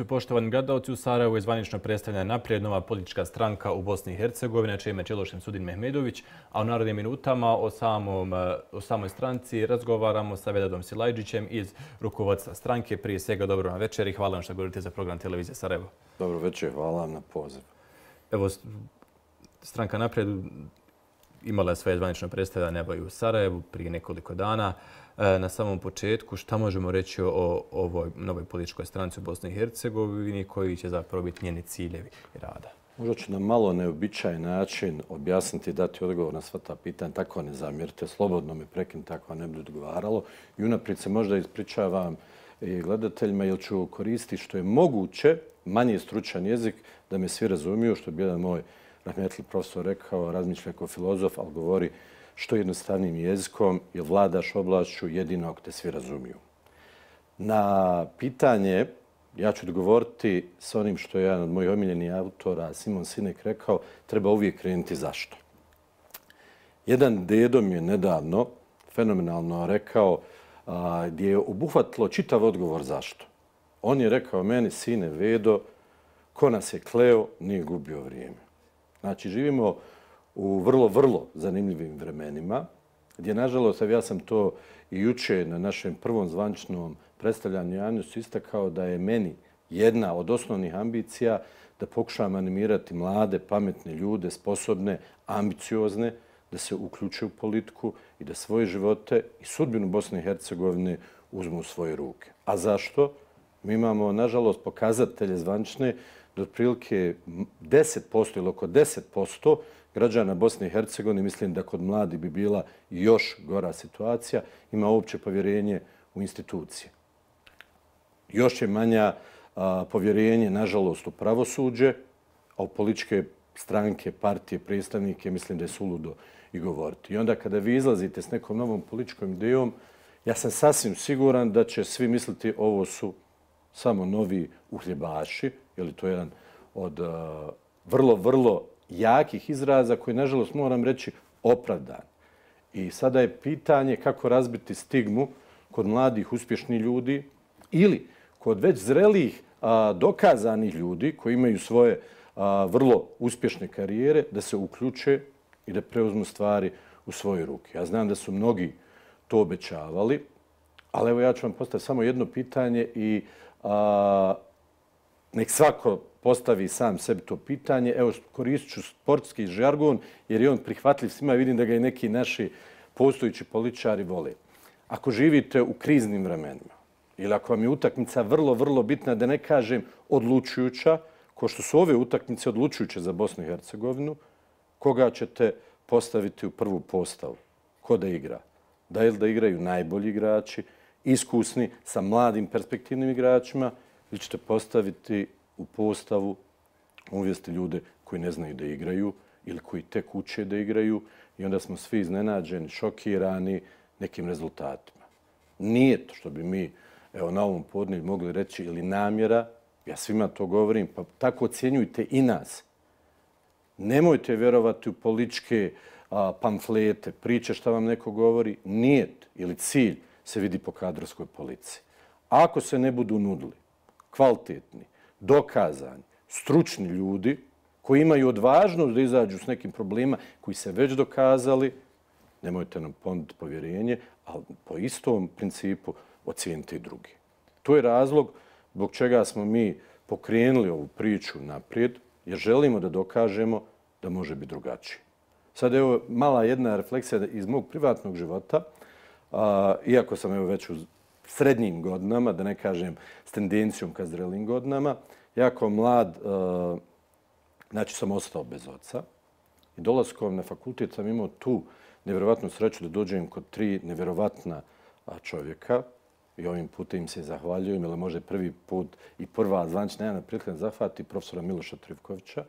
Su poštovani gledalci, u Sarajevu je zvanično predstavljena naprijed nova politička stranka u Bosni i Hercegovini, čijem je Čelošem Sudin Mehmedović, a u narodnim minutama o, samom, eh, o samoj stranci razgovaramo sa Vedadom Silajđićem iz rukovodstva stranke. Prije svega dobro na večer i hvala vam što govorite za program televizije Sarajevo. Dobro večer, hvala vam na poziv. Evo, stranka naprijed, imala svoje zvanično predstavljanje u Sarajevu prije nekoliko dana. E, na samom početku, šta možemo reći o ovoj novoj političkoj stranici u Bosni i Hercegovini koji će zapravo biti njeni ciljevi i rada? Možda ću na malo neobičaj način objasniti i dati odgovor na sva ta pitanja. Tako ne zamjerite, slobodno me prekim, tako ne bi odgovaralo. I unaprijed se možda ispričavam gledateljima jer ću koristiti što je moguće, manje stručan jezik, da me svi razumiju, što je bilo jedan moj Rahmetli profesor rekao, razmišlja kao filozof, ali govori što jednostavnim jezikom je vladaš oblašću jedinog te svi razumiju. Na pitanje ja ću odgovoriti sa onim što je jedan od mojih omiljenih autora, Simon Sinek, rekao, treba uvijek krenuti zašto. Jedan dedom je nedavno fenomenalno rekao a, gdje je obuhvatilo čitav odgovor zašto. On je rekao meni, sine Vedo, ko nas je kleo, nije gubio vrijeme. Znači, živimo u vrlo, vrlo zanimljivim vremenima, gdje, nažalost, ja sam to i juče na našem prvom zvančnom predstavljanju Janjusu istakao da je meni jedna od osnovnih ambicija da pokušam animirati mlade, pametne ljude, sposobne, ambiciozne, da se uključe u politiku i da svoje živote i sudbinu Bosne i Hercegovine uzmu u svoje ruke. A Zašto? Mi imamo, nažalost, pokazatelje zvančne do otprilike 10% ili oko 10% građana Bosne i Hercegovine, mislim da kod mladi bi bila još gora situacija, ima uopće povjerenje u institucije. Još je manja povjerenje, nažalost, u pravosuđe, a u političke stranke, partije, predstavnike, mislim da je suludo i govoriti. I onda kada vi izlazite s nekom novom političkom idejom, ja sam sasvim siguran da će svi misliti ovo su samo novi uhljebaši, jer to je jedan od eh, vrlo, vrlo jakih izraza koji, nažalost, moram reći, opravdan. I sada je pitanje kako razbiti stigmu kod mladih uspješnih ljudi ili kod već zrelih dokazanih ljudi koji imaju svoje vrlo uspješne karijere da se uključe i da preuzmu stvari u svoje ruke. Ja znam da su mnogi to obećavali, Ali evo ja ću vam postaviti samo jedno pitanje i a, nek svako postavi sam sebi to pitanje. Evo, koristit ću sportski žargon jer je on prihvatljiv svima. i Vidim da ga i neki naši postojići političari vole. Ako živite u kriznim vremenima ili ako vam je utakmica vrlo, vrlo bitna, da ne kažem odlučujuća, ko što su ove utakmice odlučujuće za Bosnu i Hercegovinu, koga ćete postaviti u prvu postavu? Ko da igra? Da li da igraju najbolji igrači? iskusni sa mladim perspektivnim igračima, vi ćete postaviti u postavu, uvijesti ljude koji ne znaju da igraju ili koji tek uče da igraju i onda smo svi iznenađeni, šokirani nekim rezultatima. Nije to što bi mi evo, na ovom podnilju mogli reći ili namjera, ja svima to govorim, pa tako ocjenjujte i nas. Nemojte vjerovati u političke a, pamflete, priče što vam neko govori, nije ili cilj se vidi po kadrovskoj policiji. Ako se ne budu nudili kvalitetni, dokazani, stručni ljudi koji imaju odvažnost da izađu s nekim problema koji se već dokazali, nemojte nam ponuditi povjerenje, ali po istom principu ocijenite i drugi. To je razlog zbog čega smo mi pokrenuli ovu priču naprijed, jer želimo da dokažemo da može biti drugačije. Sada je ovo mala jedna refleksija iz mog privatnog života iako sam evo već u srednjim godinama, da ne kažem s tendencijom ka zrelim godinama, jako mlad, znači sam ostao bez oca. I dolaskom na fakultet sam imao tu nevjerovatnu sreću da dođem kod tri nevjerovatna čovjeka. I ovim putem se zahvaljujem, ili možda prvi put i prva zvanična jedna prilika zahvati profesora Miloša Trivkovića,